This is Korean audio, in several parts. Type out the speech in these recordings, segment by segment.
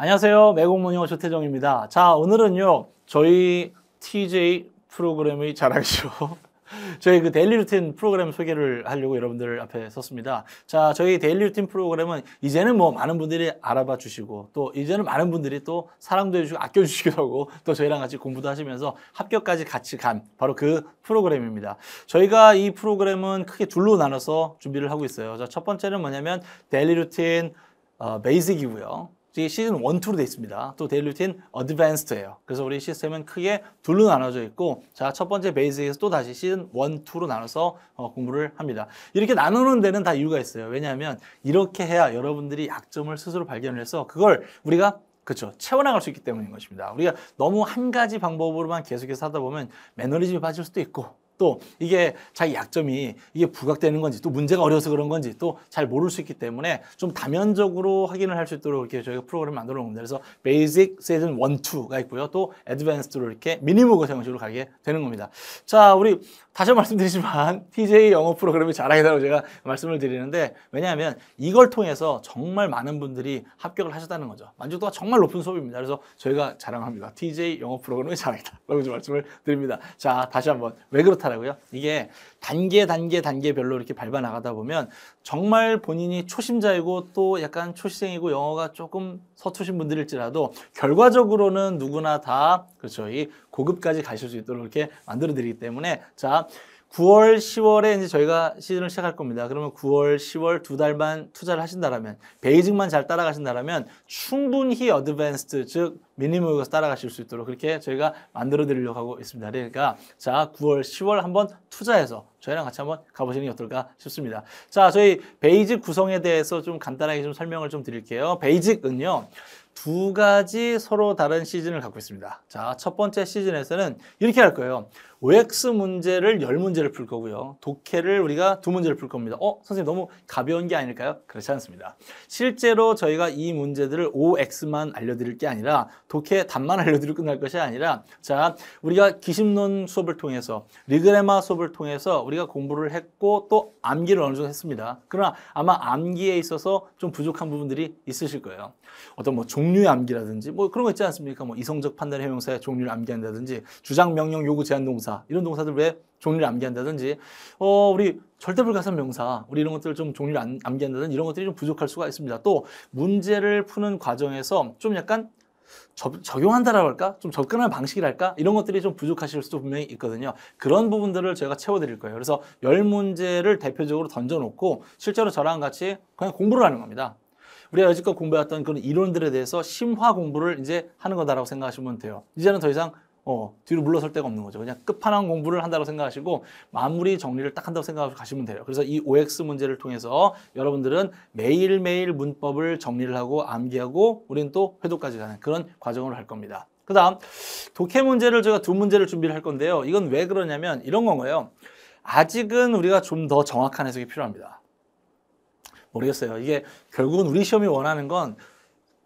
안녕하세요. 매국문닝어 조태정입니다. 자, 오늘은요. 저희 TJ 프로그램의 자랑쇼. 저희 그 데일리 루틴 프로그램 소개를 하려고 여러분들 앞에 섰습니다. 자, 저희 데일리 루틴 프로그램은 이제는 뭐 많은 분들이 알아봐 주시고 또 이제는 많은 분들이 또 사랑도 해주시고 아껴주시기도 하고 또 저희랑 같이 공부도 하시면서 합격까지 같이 간 바로 그 프로그램입니다. 저희가 이 프로그램은 크게 둘로 나눠서 준비를 하고 있어요. 자, 첫 번째는 뭐냐면 데일리 루틴 어, 베이직이고요. 시즌 1, 2로 되어 있습니다. 또 데일루틴 어드밴스드예요. 그래서 우리 시스템은 크게 둘로 나눠져 있고 자, 첫 번째 베이스에서또 다시 시즌 1, 2로 나눠서 어, 공부를 합니다. 이렇게 나누는 데는 다 이유가 있어요. 왜냐하면 이렇게 해야 여러분들이 약점을 스스로 발견을 해서 그걸 우리가 그렇죠. 채워나갈 수 있기 때문인 것입니다. 우리가 너무 한 가지 방법으로만 계속해서 하다 보면 매너리즘이 빠질 수도 있고 또 이게 자기 약점이 이게 부각되는 건지 또 문제가 어려서 그런 건지 또 잘 모를 수 있기 때문에 좀 다면적으로 확인을 할 수 있도록 이렇게 저희가 프로그램 만들어 놓습니다. 그래서 베이직 세즌 1, 2가 있고요. 또 어드밴스드로 이렇게 미니모그 형식으로 가게 되는 겁니다. 자, 우리 다시 말씀드리지만 TJ 영어 프로그램이 잘하겠다고 제가 말씀을 드리는데 왜냐하면 이걸 통해서 정말 많은 분들이 합격을 하셨다는 거죠. 만족도가 정말 높은 수업입니다. 그래서 저희가 자랑합니다. TJ 영어 프로그램이 잘하겠다라고 좀 말씀을 드립니다. 자, 다시 한번 왜 그렇다 그더라고요 이게 단계 단계 단계별로 이렇게 밟아 나가다 보면 정말 본인이 초심자이고 또 약간 초시생이고 영어가 조금 서투신 분들일지라도 결과적으로는 누구나 다 그렇죠. 이 고급까지 가실 수 있도록 이렇게 만들어 드리기 때문에 자, 9월, 10월에 이제 저희가 시즌을 시작할 겁니다. 그러면 9월, 10월 두 달만 투자를 하신다면 베이직만 잘따라가신다면 충분히 어드밴스트 즉 미니멀에서 따라가실 수 있도록 그렇게 저희가 만들어 드리려고 하고 있습니다. 그러니까 자 9월, 10월 한번 투자해서 저희랑 같이 한번 가보시는 게 어떨까 싶습니다. 자 저희 베이직 구성에 대해서 좀 간단하게 좀 설명을 좀 드릴게요. 베이직은요. 두 가지 서로 다른 시즌을 갖고 있습니다. 자, 첫 번째 시즌에서는 이렇게 할 거예요. OX 문제를 열문제를풀 거고요. 독해를 우리가 두문제를풀 겁니다. 어? 선생님 너무 가벼운 게 아닐까요? 그렇지 않습니다. 실제로 저희가 이 문제들을 OX만 알려드릴 게 아니라 독해 답만 알려드리고 끝날 것이 아니라 자, 우리가 기심론 수업을 통해서 리그레마 수업을 통해서 우리가 공부를 했고 또 암기를 어느 정도 했습니다. 그러나 아마 암기에 있어서 좀 부족한 부분들이 있으실 거예요. 어떤 뭐 종류의 암기라든지 뭐 그런 거 있지 않습니까? 뭐 이성적 판단 해용사의 종류를 암기한다든지 주장 명령 요구 제한 동사 명사 이런 동사들 왜 종류를 암기한다든지 어 우리 절대불가산 명사 우리 이런 것들 좀 종류를 안, 암기한다든지 이런 것들이 좀 부족할 수가 있습니다. 또 문제를 푸는 과정에서 좀 약간 저, 적용한다라고 할까? 좀 접근하는 방식이랄까? 이런 것들이 좀 부족하실 수도 분명히 있거든요. 그런 부분들을 저희가 채워드릴 거예요. 그래서 열 문제를 대표적으로 던져놓고 실제로 저랑 같이 그냥 공부를 하는 겁니다. 우리가 여지껏 공부해왔던 그런 이론들에 대해서 심화 공부를 이제 하는 거다라고 생각하시면 돼요. 이제는 더 이상 어, 뒤로 물러설 데가 없는 거죠. 그냥 끝판왕 공부를 한다고 생각하시고 마무리 정리를 딱 한다고 생각하시면 돼요. 그래서 이 OX 문제를 통해서 여러분들은 매일매일 문법을 정리를 하고 암기하고 우리는 또 회도까지 가는 그런 과정을할 겁니다. 그 다음 독해 문제를 제가 두 문제를 준비를 할 건데요. 이건 왜 그러냐면 이런 건가요 아직은 우리가 좀 더 정확한 해석이 필요합니다. 모르겠어요. 이게 결국은 우리 시험이 원하는 건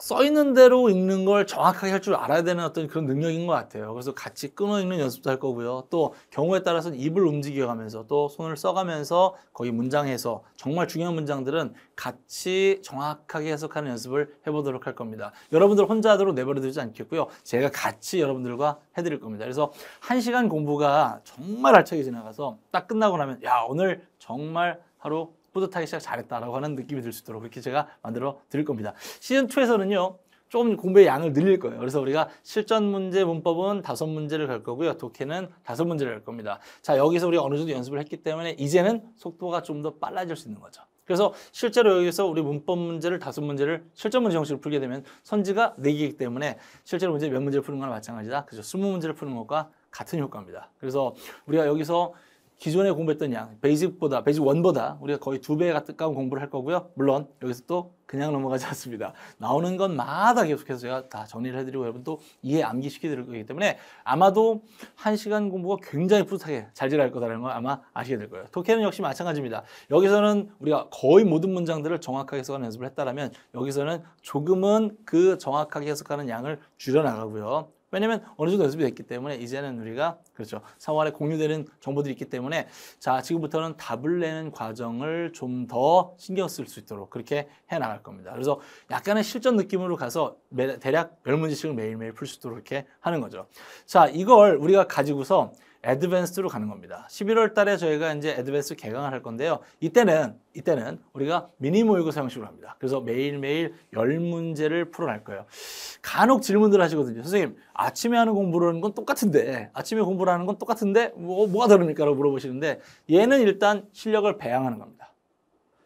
써 있는 대로 읽는 걸 정확하게 할 줄 알아야 되는 어떤 그런 능력인 것 같아요. 그래서 같이 끊어 읽는 연습도 할 거고요. 또 경우에 따라서는 입을 움직여가면서 또 손을 써가면서 거기 문장에서 정말 중요한 문장들은 같이 정확하게 해석하는 연습을 해보도록 할 겁니다. 여러분들 혼자 하도록 내버려두지 않겠고요. 제가 같이 여러분들과 해드릴 겁니다. 그래서 한 시간 공부가 정말 알차게 지나가서 딱 끝나고 나면 야 오늘 정말 하루 뿌듯하게 시작 잘했다라고 하는 느낌이 들 수 있도록 그렇게 제가 만들어 드릴 겁니다. 시즌 2에서는요. 조금 공부의 양을 늘릴 거예요. 그래서 우리가 실전 문제 문법은 다섯 문제를 갈 거고요. 독해는 다섯 문제를 갈 겁니다. 자, 여기서 우리가 어느 정도 연습을 했기 때문에 이제는 속도가 좀 더 빨라질 수 있는 거죠. 그래서 실제로 여기서 우리 문법 문제를 다섯 문제를 실전 문제 형식으로 풀게 되면 선지가 네개이기 때문에 실제로 문제 몇 문제를 푸는 거나 마찬가지다. 그죠? 스무 문제를 푸는 것과 같은 효과입니다. 그래서 우리가 여기서 기존에 공부했던 양, 베이직보다, 베이직 원보다 우리가 거의 두 배 가까운 공부를 할 거고요. 물론 여기서 또 그냥 넘어가지 않습니다. 나오는 것마다 계속해서 제가 다 정리를 해드리고 여러분 또 이해 암기시켜드릴 거기 때문에 아마도 한 시간 공부가 굉장히 뿌듯하게 잘 지랄 거다라는 걸 아마 아시게 될 거예요. 토케는 역시 마찬가지입니다. 여기서는 우리가 거의 모든 문장들을 정확하게 해석하는 연습을 했다라면 여기서는 조금은 그 정확하게 해석하는 양을 줄여나가고요. 왜냐면 어느 정도 연습이 됐기 때문에 이제는 우리가 그렇죠. 상호에 공유되는 정보들이 있기 때문에 자, 지금부터는 답을 내는 과정을 좀 더 신경 쓸 수 있도록 그렇게 해 나갈 겁니다. 그래서 약간의 실전 느낌으로 가서 매, 대략 별 문제씩을 매일매일 풀 수 있도록 이렇게 하는 거죠. 자, 이걸 우리가 가지고서 애드밴스로 가는 겁니다. 11월 달에 저희가 이제 애드밴스 개강을 할 건데요. 이때는 이때는 우리가 미니 모의고사 형식으로 합니다. 그래서 매일매일 열문제를 풀어갈 거예요. 간혹 질문들 하시거든요. 선생님, 아침에 하는 공부를 하는 건 똑같은데 아침에 공부를 하는 건 똑같은데 뭐 뭐가 다릅니까? 라고 물어보시는데 얘는 일단 실력을 배양하는 겁니다.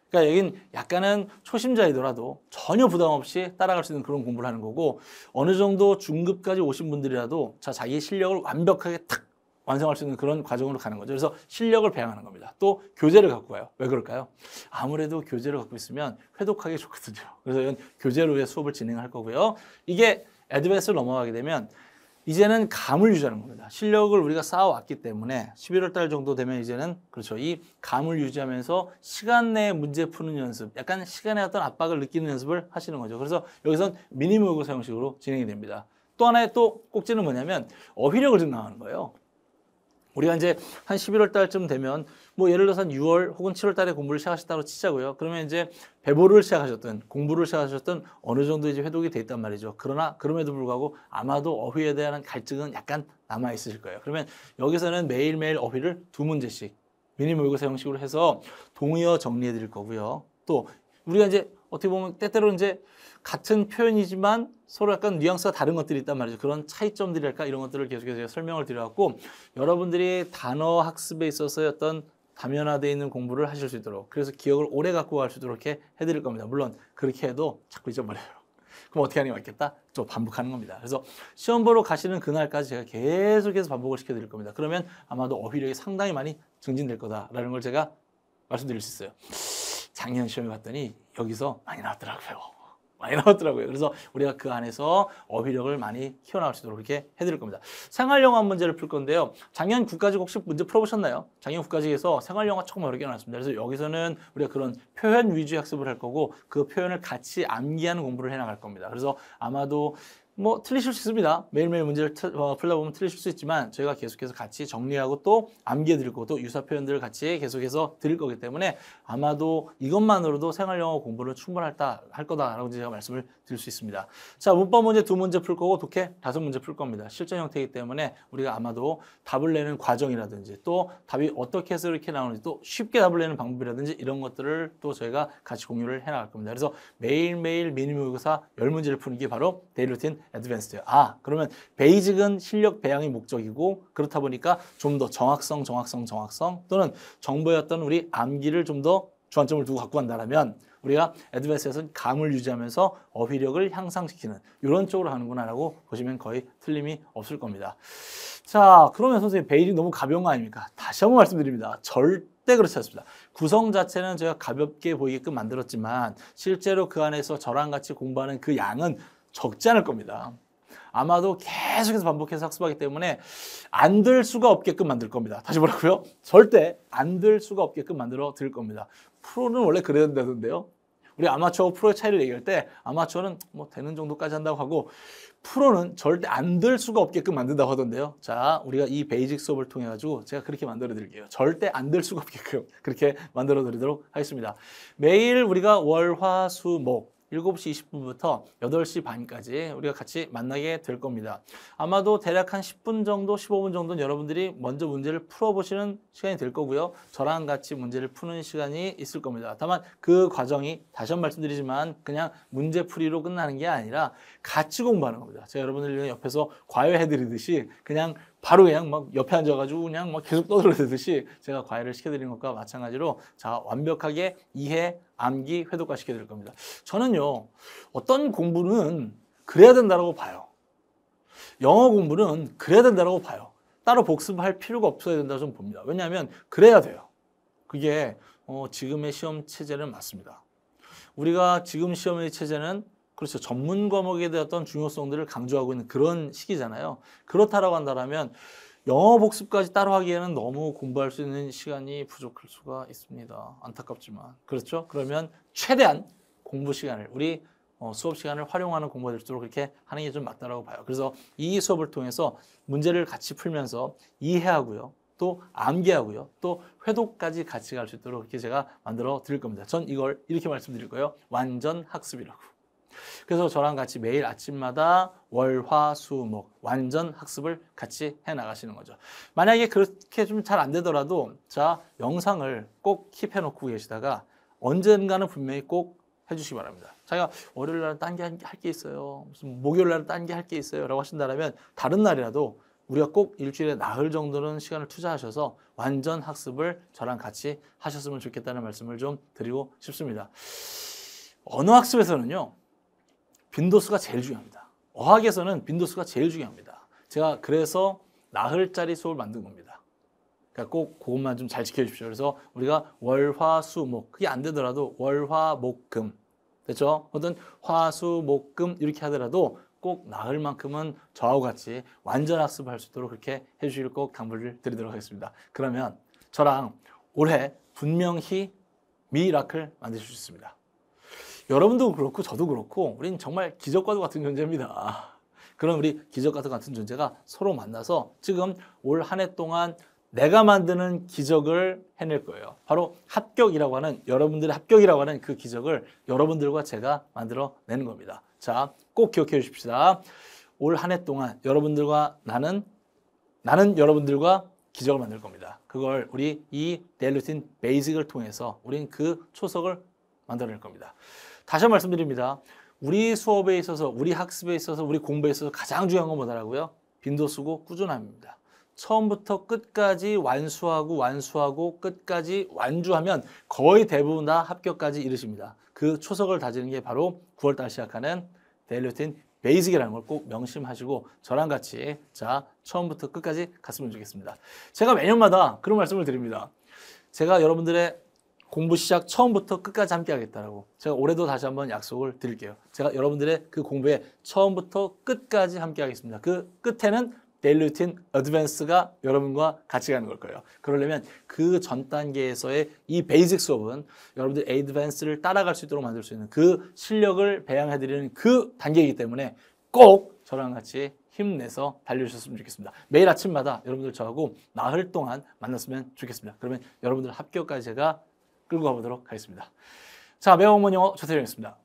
그러니까 여긴 약간은 초심자이더라도 전혀 부담 없이 따라갈 수 있는 그런 공부를 하는 거고 어느 정도 중급까지 오신 분들이라도 자, 자기 실력을 완벽하게 탁 완성할 수 있는 그런 과정으로 가는 거죠. 그래서 실력을 배양하는 겁니다. 또 교재를 갖고 가요. 왜 그럴까요? 아무래도 교재를 갖고 있으면 회독하기 좋거든요. 그래서 이건 교재로의 수업을 진행할 거고요. 이게 에드밴스를 넘어가게 되면 이제는 감을 유지하는 겁니다. 실력을 우리가 쌓아왔기 때문에 11월 달 정도 되면 이제는 그렇죠. 이 감을 유지하면서 시간 내에 문제 푸는 연습, 약간 시간에 어떤 압박을 느끼는 연습을 하시는 거죠. 그래서 여기선 미니 모의고사 용식으로 진행이 됩니다. 또 하나의 또 꼭지는 뭐냐면 어휘력을 좀나하는 거예요. 우리가 이제 한 11월 달쯤 되면 뭐 예를 들어서 한 6월 혹은 7월 달에 공부를 시작하셨다고 치자고요. 그러면 이제 배보를 시작하셨던 공부를 시작하셨던 어느 정도 이제 회독이 돼 있단 말이죠. 그러나 그럼에도 불구하고 아마도 어휘에 대한 갈증은 약간 남아 있으실 거예요. 그러면 여기서는 매일매일 어휘를 두 문제씩 미니 모의고사 형식으로 해서 동의어 정리해 드릴 거고요. 또 우리가 이제 어떻게 보면 때때로 이제 같은 표현이지만 서로 약간 뉘앙스가 다른 것들이 있단 말이죠. 그런 차이점들이랄까 이런 것들을 계속해서 제가 설명을 드려갖고 여러분들이 단어 학습에 있어서 어떤 다면화되어 있는 공부를 하실 수 있도록 그래서 기억을 오래 갖고 갈 수 있도록 이렇게 해드릴 겁니다. 물론 그렇게 해도 자꾸 잊어버려요. 그럼 어떻게 하는 게 맞겠다? 또 반복하는 겁니다. 그래서 시험 보러 가시는 그날까지 제가 계속해서 반복을 시켜드릴 겁니다. 그러면 아마도 어휘력이 상당히 많이 증진될 거다라는 걸 제가 말씀드릴 수 있어요. 작년 시험에 봤더니 여기서 많이 나왔더라고요. 많이 나왔더라고요. 그래서 우리가 그 안에서 어휘력을 많이 키워나갈 수 있도록 이렇게 해드릴 겁니다. 생활영화 문제를 풀 건데요. 작년 국가직 혹시 문제 풀어보셨나요? 작년 국가직에서 생활영화 조금 어렵게 나왔습니다. 그래서 여기서는 우리가 그런 표현 위주의 학습을 할 거고 그 표현을 같이 암기하는 공부를 해나갈 겁니다. 그래서 아마도 뭐 틀리실 수 있습니다. 매일매일 문제를 어, 풀다 보면 틀리실 수 있지만 저희가 계속해서 같이 정리하고 또 암기해 드릴 것도 유사 표현들을 같이 계속해서 드릴 거기 때문에 아마도 이것만으로도 생활영어 공부를 충분할다 할 거다라고 제가 말씀을 드릴 수 있습니다. 자 문법 문제 두 문제 풀 거고 독해 다섯 문제 풀 겁니다. 실전 형태이기 때문에 우리가 아마도 답을 내는 과정이라든지 또 답이 어떻게 해서 이렇게 나오는지 또 쉽게 답을 내는 방법이라든지 이런 것들을 또 저희가 같이 공유를 해 나갈 겁니다. 그래서 매일매일 미니모의사 열문제를 푸는 게 바로 데일리루틴 advanced예요. 아, 그러면 베이직은 실력 배양의 목적이고 그렇다 보니까 좀 더 정확성, 정확성, 정확성 또는 정보였던 우리 암기를 좀 더 주안점을 두고 갖고 간다라면 우리가 에드밴스에서는 감을 유지하면서 어휘력을 향상시키는 이런 쪽으로 하는구나라고 보시면 거의 틀림이 없을 겁니다. 자, 그러면 선생님 베이직 너무 가벼운 거 아닙니까? 다시 한 번 말씀드립니다. 절대 그렇지 않습니다. 구성 자체는 제가 가볍게 보이게끔 만들었지만 실제로 그 안에서 저랑 같이 공부하는 그 양은 적지 않을 겁니다. 아마도 계속해서 반복해서 학습하기 때문에 안 될 수가 없게끔 만들 겁니다. 다시 보라고요 절대 안 될 수가 없게끔 만들어 드릴 겁니다. 프로는 원래 그래야 된다던데요. 우리 아마추어 프로의 차이를 얘기할 때 아마추어는 뭐 되는 정도까지 한다고 하고 프로는 절대 안 될 수가 없게끔 만든다고 하던데요. 자, 우리가 이 베이직 수업을 통해 가지고 제가 그렇게 만들어 드릴게요. 절대 안 될 수가 없게끔 그렇게 만들어 드리도록 하겠습니다. 매일 우리가 월, 화, 수, 목 7시 20분부터 8시 반까지 우리가 같이 만나게 될 겁니다. 아마도 대략 한 10분 정도, 15분 정도는 여러분들이 먼저 문제를 풀어보시는 시간이 될 거고요. 저랑 같이 문제를 푸는 시간이 있을 겁니다. 다만 그 과정이 다시 한 번 말씀드리지만 그냥 문제풀이로 끝나는 게 아니라 같이 공부하는 겁니다. 제가 여러분들 옆에서 과외해드리듯이 그냥 바로 그냥 막 옆에 앉아가지고 그냥 막 계속 떠들어대듯이 제가 과외를 시켜드리는 것과 마찬가지로 자 완벽하게 이해 암기 회독화 시켜 드릴 겁니다. 저는요, 어떤 공부는 그래야 된다고 봐요. 영어 공부는 그래야 된다고 봐요. 따로 복습할 필요가 없어야 된다고 좀 봅니다. 왜냐하면 그래야 돼요. 그게 어, 지금의 시험 체제는 맞습니다. 우리가 지금 시험의 체제는 그렇죠. 전문 과목에 대한 중요성들을 강조하고 있는 그런 시기잖아요. 그렇다라고 한다면 영어 복습까지 따로 하기에는 너무 공부할 수 있는 시간이 부족할 수가 있습니다. 안타깝지만. 그렇죠? 그러면 최대한 공부 시간을 우리 어, 수업 시간을 활용하는 공부가 될수록 그렇게 하는 게 좀 맞다라고 봐요. 그래서 이 수업을 통해서 문제를 같이 풀면서 이해하고요. 또 암기하고요. 또 회독까지 같이 갈 수 있도록 이렇게 제가 만들어 드릴 겁니다. 전 이걸 이렇게 말씀드릴 거예요. 완전 학습이라고. 그래서 저랑 같이 매일 아침마다 월, 화, 수, 목 완전 학습을 같이 해 나가시는 거죠. 만약에 그렇게 좀 잘 안 되더라도 자, 영상을 꼭 킵해 놓고 계시다가 언젠가는 분명히 꼭 해주시기 바랍니다. 자기가 월요일 날딴 게 할 게 있어요. 무슨 목요일 날딴 게 할 게 있어요. 라고 하신다면 다른 날이라도 우리가 꼭 일주일에 나흘 정도는 시간을 투자하셔서 완전 학습을 저랑 같이 하셨으면 좋겠다는 말씀을 좀 드리고 싶습니다. 언어 학습에서는요. 빈도수가 제일 중요합니다. 어학에서는 빈도수가 제일 중요합니다. 제가 그래서 나흘짜리 수업을 만든 겁니다. 그러니까 꼭 그것만 좀 잘 지켜주십시오. 그래서 우리가 월화수목 그게 안 되더라도 월화목금 됐죠? 어떤 화수목금 이렇게 하더라도 꼭 나흘만큼은 저하고 같이 완전 학습할 수 있도록 그렇게 해주실 꼭 당부를 드리도록 하겠습니다. 그러면 저랑 올해 분명히 미라클 만드실 수 있습니다. 여러분도 그렇고 저도 그렇고 우린 정말 기적과도 같은 존재입니다. 그럼 우리 기적과도 같은 존재가 서로 만나서 지금 올 한 해 동안 내가 만드는 기적을 해낼 거예요. 바로 합격이라고 하는 여러분들의 합격이라고 하는 그 기적을 여러분들과 제가 만들어 내는 겁니다. 자, 꼭 기억해 주십시다. 올 한 해 동안 여러분들과 나는 나는 여러분들과 기적을 만들 겁니다. 그걸 우리 이 데일루틴 베이직을 통해서 우린 그 초석을 만들어낼 겁니다. 다시 말씀드립니다. 우리 수업에 있어서, 우리 학습에 있어서, 우리 공부에 있어서 가장 중요한 건 뭐더라고요? 빈도수고 꾸준함입니다. 처음부터 끝까지 완수하고 완수하고 끝까지 완주하면 거의 대부분 다 합격까지 이르십니다. 그 초석을 다지는 게 바로 9월달 시작하는 데일리 루틴 베이직이라는 걸 꼭 명심하시고 저랑 같이 자 처음부터 끝까지 갔으면 좋겠습니다. 제가 매년마다 그런 말씀을 드립니다. 제가 여러분들의 공부 시작 처음부터 끝까지 함께 하겠다라고 제가 올해도 다시 한번 약속을 드릴게요. 제가 여러분들의 그 공부에 처음부터 끝까지 함께 하겠습니다. 그 끝에는 데일리 루틴 어드밴스가 여러분과 같이 가는 걸 거예요. 그러려면 그 전 단계에서의 이 베이직 수업은 여러분들 에드밴스를 따라갈 수 있도록 만들 수 있는 그 실력을 배양해드리는 그 단계이기 때문에 꼭 저랑 같이 힘내서 달려주셨으면 좋겠습니다. 매일 아침마다 여러분들 저하고 나흘 동안 만났으면 좋겠습니다. 그러면 여러분들 합격까지 제가 끌고 가보도록 하겠습니다. 자, 매화공무원 어 조태정이었습니다.